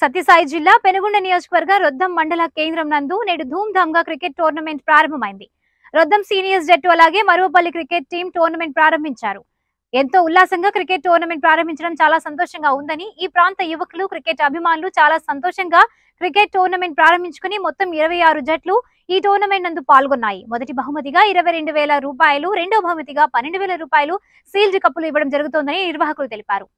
సత్యసాయి జిల్లా పెనుగొండ నియోజకవర్గ రొద్దం మండల కేంద్రం నందు నేడు ధామ్ గా క్రికెట్ టోర్నమెంట్ ప్రారంభమైంది రొద్దం సీనియర్స్ జట్టు అలాగే మరోపల్లి క్రికెట్ టీం టోర్నమెంట్ ప్రారంభించారు ఎంతో ఉల్లాసంగా క్రికెట్ టోర్నమెంట్ ప్రారంభించడం చాలా సంతోషంగా ఉందని ఈ ప్రాంత యువకులు క్రికెట్ అభిమానులు చాలా సంతోషంగా క్రికెట్ టోర్నమెంట్ ప్రారంభించుకుని మొత్తం ఇరవై ఆరు జట్లు ఈ టోర్నమెంట్ నందు పాల్గొన్నాయి మొదటి బహుమతిగా ఇరవై రెండు వేల రూపాయలు రెండో బహుమతిగా పన్నెండు వేల రూపాయలు సీల్డ్ కప్పులు ఇవ్వడం జరుగుతోందని నిర్వాహకులు తెలిపారు